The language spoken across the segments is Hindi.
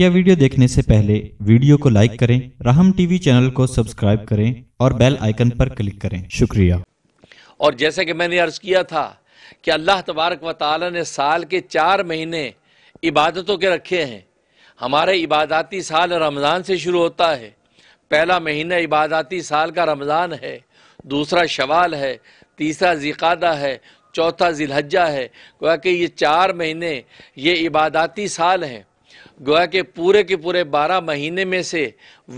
मुख्य वीडियो देखने से पहले वीडियो को लाइक करें राहम टीवी चैनल को सब्सक्राइब करें और बेल आइकन पर क्लिक करें शुक्रिया और जैसे कि मैंने अर्ज किया था कि अल्लाह तबारक व ने साल के चार महीने इबादतों के रखे हैं हमारे इबादती साल रमज़ान से शुरू होता है पहला महीना इबादती साल का रमज़ान है दूसरा शवाल है तीसरा जिकादा है चौथा जिलहजा है क्योंकि ये चार महीने ये इबादती साल हैं गोया के पूरे के पूरे बारह महीने में से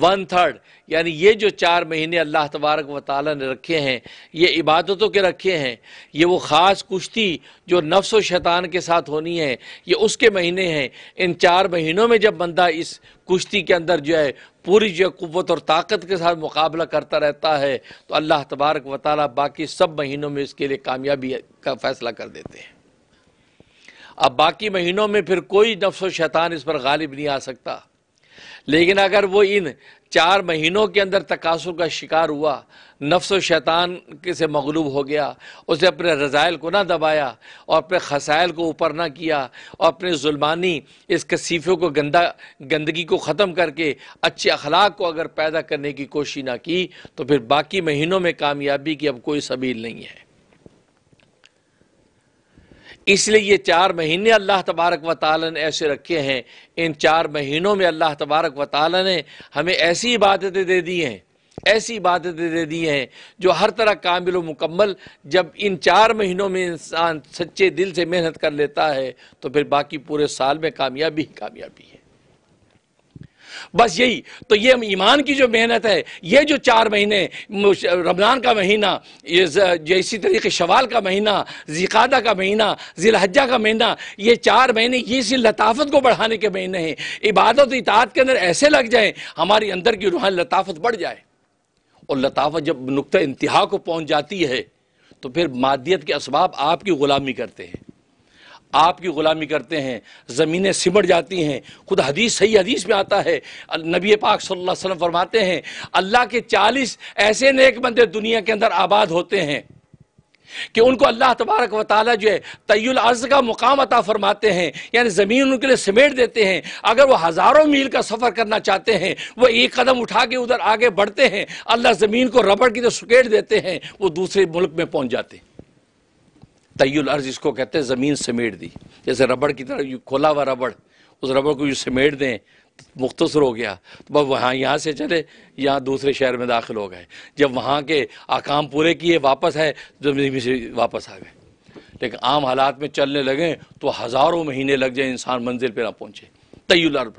वन थर्ड यानी ये जो चार महीने अल्लाह तबारक व ताली ने रखे हैं ये इबादतों के रखे हैं ये वो ख़ास कुश्ती जो नफ्स व शैतान के साथ होनी है ये उसके महीने हैं इन चार महीनों में जब बंदा इस कुश्ती के अंदर जो है पूरी जो कुत और ताकत के साथ मुकाबला करता रहता है तो अल्लाह तबारक व ताली बाकी सब महीनों में इसके लिए कामयाबी का फ़ैसला कर देते हैं अब बाकी महीनों में फिर कोई नफ्स शैतान इस पर गालिब नहीं आ सकता लेकिन अगर वो इन चार महीनों के अंदर तकासुर का शिकार हुआ नफ्स व शैतान से मगलूब हो गया उसे अपने रज़ाइल को ना दबाया और अपने खसाइल को ऊपर ना किया और अपने जुल्मानी इस कसीफ़े को गंदा गंदगी को ख़त्म करके अच्छे अखलाक को अगर पैदा करने की कोशिश ना की तो फिर बाकी महीनों में कामयाबी की अब कोई सबील नहीं है इसलिए ये चार महीने अल्लाह तबारक व ताली ने ऐसे रखे हैं इन चार महीनों में अल्लाह तबारक व ताली ने हमें ऐसी इबादतें दे दी हैं ऐसी इबादतें दे दी हैं जो हर तरह कामिल मुकम्मल जब इन चार महीनों में इंसान सच्चे दिल से मेहनत कर लेता है तो फिर बाकी पूरे साल में कामयाबी ही कामयाबी है बस यही तो ये ईमान की जो मेहनत है ये जो चार महीने रमज़ान का महीना ये जो इसी तरीके शवाल का महीना जिकादा का महीना जिलहजा का महीना ये चार महीने ये इसी लताफत को बढ़ाने के महीने हैं इबादत इतात के अंदर ऐसे लग जाए हमारे अंदर की रूहान लताफत बढ़ जाए और लताफत जब नुकतः इंतहा को पहुँच जाती है तो फिर मादियत के इसबाब आपकी ग़ुलामी करते हैं आपकी ग़ुलामी करते हैं ज़मीनें सिमट जाती हैं खुद हदीस सही हदीस में आता है नबी पाक सल्लल्लाहु अलैहि वसल्लम फरमाते हैं अल्लाह के चालीस ऐसे नेक बंदे दुनिया के अंदर आबाद होते हैं कि उनको अल्लाह तबारक व जो है तयल अर्ज़ का मुकाम अता फ़रमाते हैं यानी ज़मीन उनके लिए समेट देते हैं अगर वो हज़ारों मील का सफ़र करना चाहते हैं वो एक कदम उठा के उधर आगे बढ़ते हैं अल्लाह ज़मीन को रबड़ की तो सुकेट देते हैं वो दूसरे मुल्क में पहुँच जाते हैं तयल अर्ज इसको कहते हैं ज़मीन समेट दी जैसे रबड़ की तरह खोला हुआ रबड़ उस रबड़ को यूँ समेट दें तो मुख्तर हो गया तो बस वहाँ यहाँ से चले यहाँ दूसरे शहर में दाखिल हो गए जब वहाँ के आकाम पूरे किए वापस आए तो जमीन से वापस आ गए लेकिन आम हालात में चलने लगें तो हज़ारों महीने लग जाए इंसान मंजिल पर ना पहुँचे तय्युल अर्ज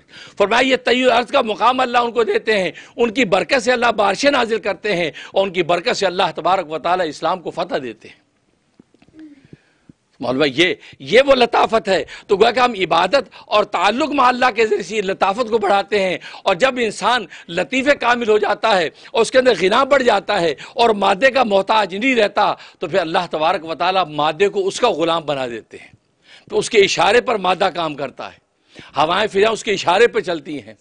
भाई ये तय्युल अर्ज का मुकाम अल्लाह उनको देते हैं उनकी बरकत से अल्लाह बारिशें नाजिल करते हैं और उनकी बरकत से अल्लाह तबारक वाली इस्लाम को फतह देते हैं मौलवा ये ये वो लताफत है तो गोया कि हम इबादत और ताल्लुक महल्ला के जरिए से लताफत को बढ़ाते हैं और जब इंसान लतीफ़ कामिल हो जाता है और उसके अंदर गिना बढ़ जाता है और मादे का मोहताज नहीं रहता तो फिर अल्लाह तबारक वाली मादे को उसका ग़ुलाम बना देते हैं तो उसके इशारे पर मादा काम करता है हवाएं फिजा उसके इशारे पर चलती हैं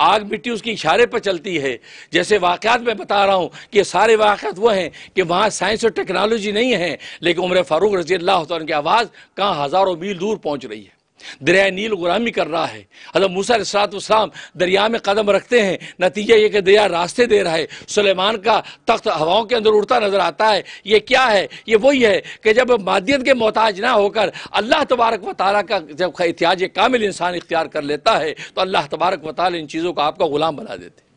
आग मिट्टी उसके इशारे पर चलती है जैसे वाक़ात मैं बता रहा हूँ कि सारे वाकत वो हैं कि वहाँ साइंस और टेक्नोलॉजी नहीं है लेकिन उम्र फ़ारूक रजी अल्लाह की आवाज़ कहाँ हज़ारों मील दूर पहुँच रही है दरिया नील गुलामी कर रहा है हजरत मूसा सलातम दरिया में कदम रखते हैं नतीजा ये कि दरिया रास्ते दे रहा है सुलेमान का तख्त हवाओं के अंदर उड़ता नजर आता है ये क्या है ये वही है कि जब मादियत के मोहताज ना होकर अल्लाह तबारक व का जब एहतियाज कामिल इंसान इख्तियार कर लेता है तो अल्लाह तबारक व इन चीज़ों को आपका गुलाम बना देते